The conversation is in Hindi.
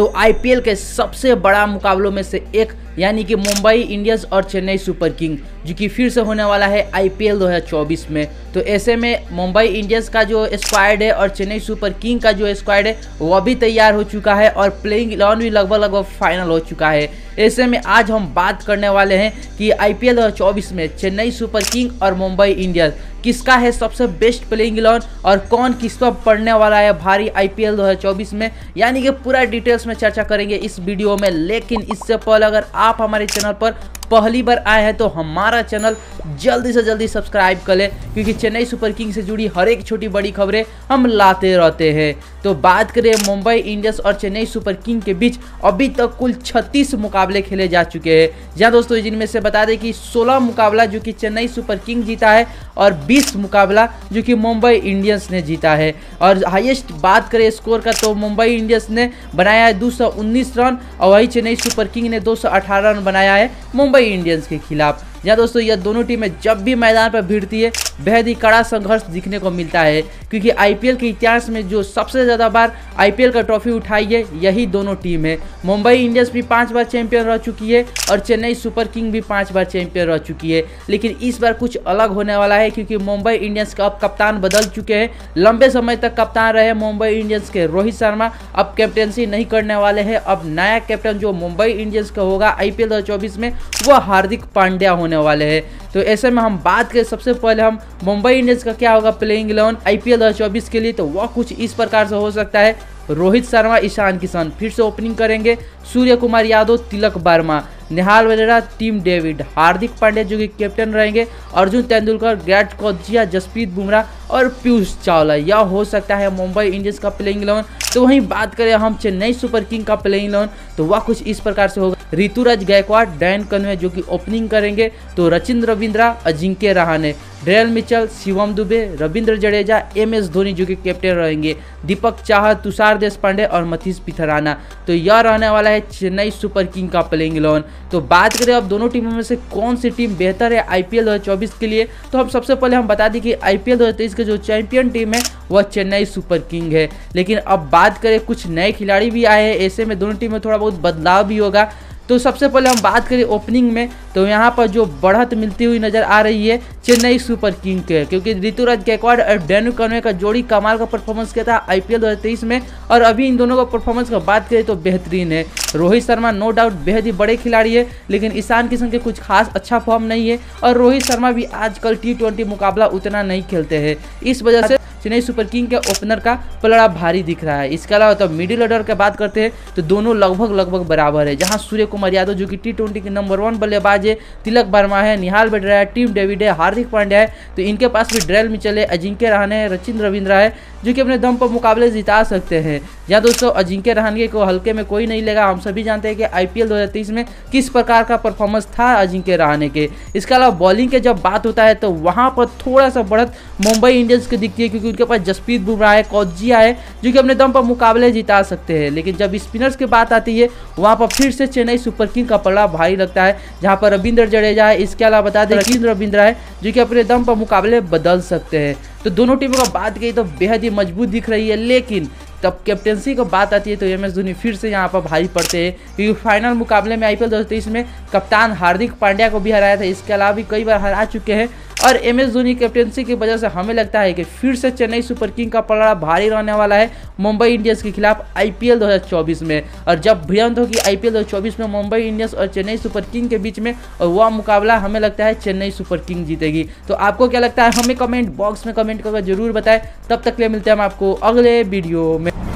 तो आईपीएल के सबसे बड़ा मुकाबलों में से एक यानी कि मुंबई इंडियंस और चेन्नई सुपर किंग जो कि फिर से होने वाला है आईपीएल 2024 में तो ऐसे में मुंबई इंडियंस का जो स्क्वाड है और चेन्नई सुपर किंग का जो स्क्वाड है वह भी तैयार हो चुका है और प्लेइंग इलेवन भी लगभग लगभग फाइनल हो चुका है ऐसे में आज हम बात करने वाले हैं कि आईपीएल 2024 में चेन्नई सुपर किंग और मुंबई इंडियंस किसका है सबसे बेस्ट प्लेइंग इलेवन और कौन किस पर पड़ने वाला है भारी आईपीएल 2024 में यानी कि पूरा डिटेल्स में चर्चा करेंगे इस वीडियो में लेकिन इससे पहले अगर आप हमारे चैनल पर पहली बार आए हैं तो हमारा चैनल जल्दी से जल्दी सब्सक्राइब कर ले क्योंकि चेन्नई सुपर किंग से जुड़ी हर एक छोटी बड़ी खबरें हम लाते रहते हैं तो बात करें मुंबई इंडियंस और चेन्नई सुपर किंग के बीच अभी तक कुल 36 मुकाबले खेले जा चुके हैं जहां दोस्तों जिनमें से बता दें कि 16 मुकाबला जो कि चेन्नई सुपर किंग जीता है और 20 मुकाबला जो कि मुंबई इंडियंस ने जीता है और हाइएस्ट बात करें स्कोर का तो मुंबई इंडियंस ने बनाया है दो रन और वही चेन्नई सुपर किंग ने दो रन बनाया है मुंबई मुंबई इंडियंस के खिलाफ या दोस्तों यह दोनों टीमें जब भी मैदान पर भिड़ती है बेहद ही कड़ा संघर्ष दिखने को मिलता है क्योंकि आईपीएल के इतिहास में जो सबसे ज़्यादा बार आईपीएल का ट्रॉफी उठाई है यही दोनों टीम है मुंबई इंडियंस भी पाँच बार चैंपियन रह चुकी है और चेन्नई सुपर किंग भी पाँच बार चैंपियन रह चुकी है लेकिन इस बार कुछ अलग होने वाला है क्योंकि मुंबई इंडियंस का अब कप्तान बदल चुके हैं लंबे समय तक कप्तान रहे मुंबई इंडियंस के रोहित शर्मा अब कैप्टेंसी नहीं करने वाले हैं अब नया कैप्टन जो मुंबई इंडियंस का होगा आईपीएल 2024 में वह हार्दिक पांड्या होने होने वाले हैं तो ऐसे में हम बात करें सबसे पहले हम मुंबई इंडियंस का क्या होगा प्लेइंग इलेवन आई पी के लिए तो वह कुछ इस प्रकार से हो सकता है रोहित शर्मा ईशान किशन फिर से ओपनिंग करेंगे सूर्य कुमार यादव तिलक वर्मा निहाल वरेरा टीम डेविड हार्दिक पांडे जो कि कैप्टन रहेंगे अर्जुन तेंदुलकर ग्रैट कोहजिया जसप्रीत बुमराह और पीयूष चावला यह हो सकता है मुंबई इंडियंस का प्लेइंग इलेवन तो वहीं बात करें हम चेन्नई सुपर किंग का प्लेइंग लोन तो वह कुछ इस प्रकार से होगा ऋतुराज गायकवाड़ डैन कन्वे जो कि ओपनिंग करेंगे तो Rachin Ravindra Ajinkya Rahane Daryl Mitchell Shivam Dube Ravindra Jadeja M S Dhoni जो कि कैप्टन रहेंगे दीपक चाह तुषार देश पांडे और मथीस पिथराना तो यह रहने वाला है चेन्नई सुपर किंग का प्लेइंग इलेवन तो बात करें अब दोनों टीमों में से कौन सी टीम बेहतर है आई पी के लिए तो हम सबसे पहले हम बता दें कि आई पी के जो चैंपियन टीम है वह चेन्नई सुपर किंग है लेकिन अब बात करें कुछ नए खिलाड़ी भी आए हैं ऐसे में दोनों टीम में थोड़ा बहुत बदलाव भी होगा तो सबसे पहले हम बात करें ओपनिंग में तो यहाँ पर जो बढ़त मिलती हुई नजर आ रही है चेन्नई सुपर किंग के क्योंकि ऋतुराज गायकवाड़ और डेनु कन्वे का जोड़ी कमाल का परफॉर्मेंस किया था आईपीएल 2023 में और अभी इन दोनों का परफॉर्मेंस का बात करें तो बेहतरीन है रोहित शर्मा नो डाउट बेहद ही बड़े खिलाड़ी है लेकिन ईशान किशन के कुछ खास अच्छा फॉर्म नहीं है और रोहित शर्मा भी आजकल टी मुकाबला उतना नहीं खेलते हैं इस वजह से चेन्नई सुपर किंग के ओपनर का पलड़ा भारी दिख रहा है इसके अलावा तो मिडिल ऑर्डर की बात करते हैं तो दोनों लगभग लगभग बराबर है जहाँ सूर्य कुमार यादव जो कि टी ट्वेंटी के नंबर वन बल्लेबाज है तिलक वर्मा है निहाल बेडरा है टीम डेविड है हार्दिक पांड्या है तो इनके पास भी ड्रेल मिचल है अजिंक्य रहने है रचिन रविंद्रा है जो कि अपने दम पर मुकाबले जिता सकते हैं या दोस्तों अजिंक्य रहानगे को हल्के में कोई नहीं लेगा हम सभी जानते हैं कि आईपीएल 2023 में किस प्रकार का परफॉर्मेंस था अजिंक्य रहाने के इसके अलावा बॉलिंग के जब बात होता है तो वहाँ पर थोड़ा सा बढ़त मुंबई इंडियंस की दिखती है क्योंकि उनके पास जसप्रीत बुमराह है कौजिया है जो कि अपने दम पर मुकाबले जिता सकते हैं लेकिन जब स्पिनर्स की बात आती है वहाँ पर फिर से चेन्नई सुपर किंग का पड़ा भारी लगता है जहाँ पर रविंद्र जडेजा है इसके अलावा बता दें रविंद्र रविंद्रा है जो कि अपने दम पर मुकाबले बदल सकते हैं तो दोनों टीमों का बात कही तो बेहद ही मजबूत दिख रही है लेकिन तब कैप्टनसी की बात आती है तो एम एस धोनी फिर से यहाँ पर भारी पड़ते हैं क्योंकि फाइनल मुकाबले में आई पी में कप्तान हार्दिक पांड्या को भी हराया था इसके अलावा भी कई बार हरा चुके हैं और एम एस धोनी कैप्टनसी की वजह से हमें लगता है कि फिर से चेन्नई सुपर किंग का पलड़ा भारी रहने वाला है मुंबई इंडियंस के खिलाफ आईपीएल 2024 में और जब हो होगी आईपीएल 2024 में मुंबई इंडियंस और चेन्नई सुपर किंग के बीच में और वह मुकाबला हमें लगता है चेन्नई सुपर किंग जीतेगी तो आपको क्या लगता है हमें कमेंट बॉक्स में कमेंट करके जरूर बताएं तब तक ले मिलते हैं हम आपको अगले वीडियो में